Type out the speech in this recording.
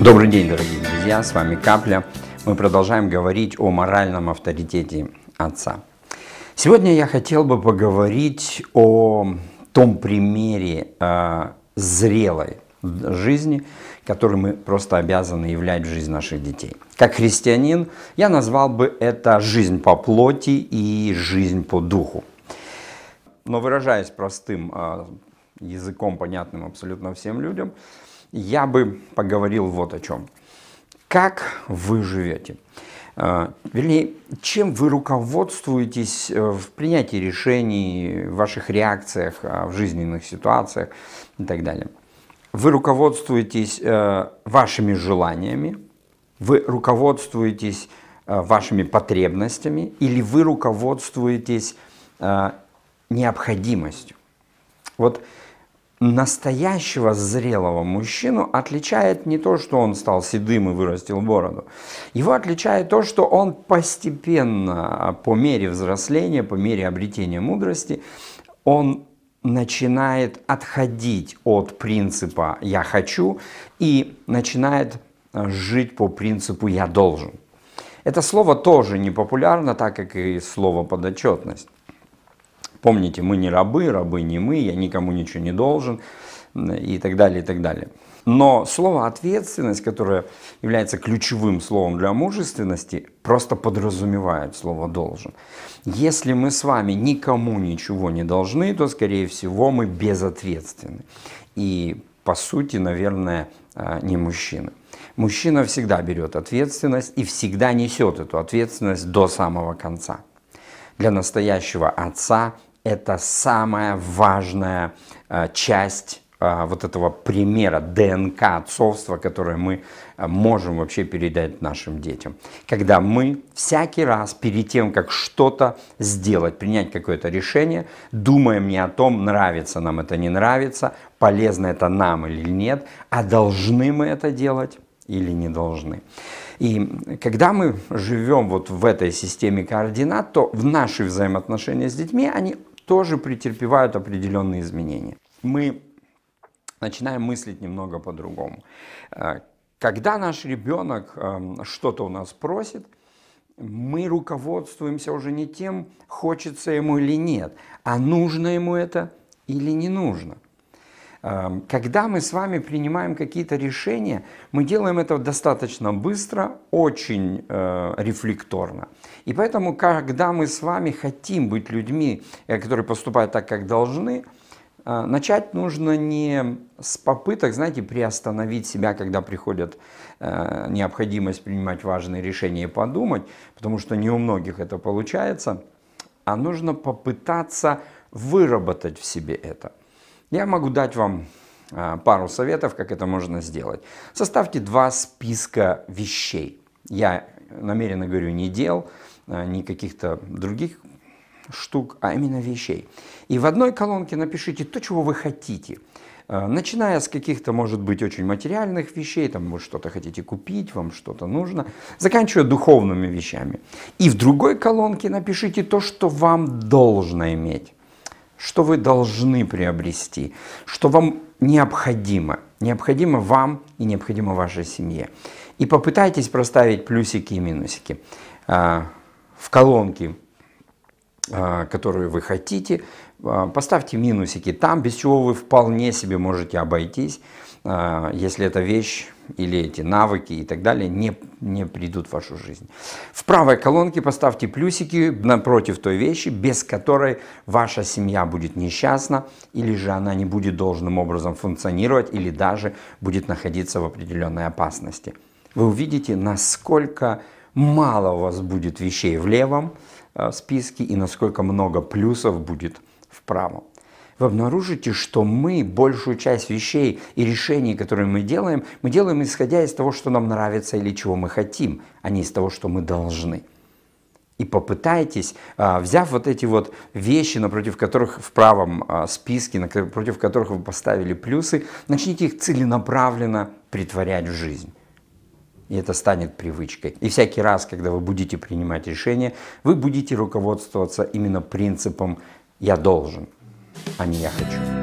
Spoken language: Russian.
Добрый день, дорогие друзья, с вами Капля. Мы продолжаем говорить о моральном авторитете отца. Сегодня я хотел бы поговорить о том примере э, зрелой жизни, который мы просто обязаны являть в жизнь наших детей. Как христианин я назвал бы это жизнь по плоти и жизнь по духу. Но выражаясь простым э, языком, понятным абсолютно всем людям, э, я бы поговорил вот о чем. Как вы живете? А, вернее, чем вы руководствуетесь э, в принятии решений, в ваших реакциях, а, в жизненных ситуациях и так далее. Вы руководствуетесь э, вашими желаниями, вы руководствуетесь э, вашими потребностями или вы руководствуетесь необходимостью. Вот настоящего зрелого мужчину отличает не то, что он стал седым и вырастил бороду. Его отличает то, что он постепенно, по мере взросления, по мере обретения мудрости, он начинает отходить от принципа «я хочу» и начинает э, жить по принципу «я должен». Это слово тоже не популярно, так как и слово «подотчетность». Помните, мы не рабы, рабы не мы, я никому ничего не должен и так далее, и так далее. Но слово «ответственность», которое является ключевым словом для мужественности, просто подразумевает слово «должен». Если мы с вами никому ничего не должны, то, скорее всего, мы безответственны. И, по сути, наверное, а, не мужчины. Мужчина всегда берет ответственность и всегда несет эту ответственность до самого конца. Для настоящего отца это самая важная э, часть э, вот этого примера ДНК отцовства, которое мы э, можем вообще передать нашим детям. Когда мы всякий раз перед тем, как что-то сделать, принять какое-то решение, думаем не о том, нравится нам это, не нравится, полезно это нам или нет, а должны мы это делать или не должны. И когда мы живем вот в этой системе координат, то в наши взаимоотношения с детьми, они тоже претерпевают определенные изменения. Мы начинаем мыслить немного по-другому. Э, когда наш ребенок эм, что-то у нас просит, мы руководствуемся уже не тем, хочется ему или нет, а нужно ему это или не нужно – Эм, когда мы с вами принимаем какие-то решения, мы делаем это достаточно быстро, очень э, рефлекторно. И поэтому, когда мы с вами хотим быть людьми, э, которые поступают так, как должны, э, Начать нужно не с попыток, знаете, приостановить себя, когда приходит необходимость принимать важные решения и подумать, потому что не у многих это получается, а нужно попытаться выработать в себе это. Я могу дать вам а, пару советов, как это можно сделать. Составьте два списка вещей. Я намеренно говорю не дел, а, не каких-то других штук, а именно вещей. И в одной колонке напишите то, чего вы хотите. А, начиная с каких-то, может быть, очень материальных вещей, там вы что-то хотите купить, вам что-то нужно, заканчивая духовными вещами. И в другой колонке напишите то, что вам должно иметь что вы должны приобрести, что вам необходимо. Необходимо вам и необходимо вашей семье. И попытайтесь проставить плюсики и минусики а, в колонке Э, которую вы хотите. Э, поставьте минусики там, без чего вы вполне себе можете обойтись, э, если эта вещь или эти навыки и так далее не, не придут в вашу жизнь. В правой колонке поставьте плюсики напротив той вещи, без которой ваша семья будет несчастна, или же она не будет должным образом функционировать, или даже будет находиться в определенной опасности. Вы увидите, насколько мало у вас будет вещей в левом э, списке и насколько много плюсов будет в правом. Вы обнаружите, что мы большую часть вещей и решений, которые мы делаем, мы делаем исходя из того, что нам нравится или чего мы хотим, а не из того, что мы должны и попытайтесь, э, взяв вот эти вот вещи, напротив которых в правом э, списке, напротив которых вы поставили плюсы, начните их целенаправленно притворять в жизнь и это станет привычкой. И всякий раз, когда вы будете принимать решение, вы будете руководствоваться именно принципом «я должен», а не «я хочу».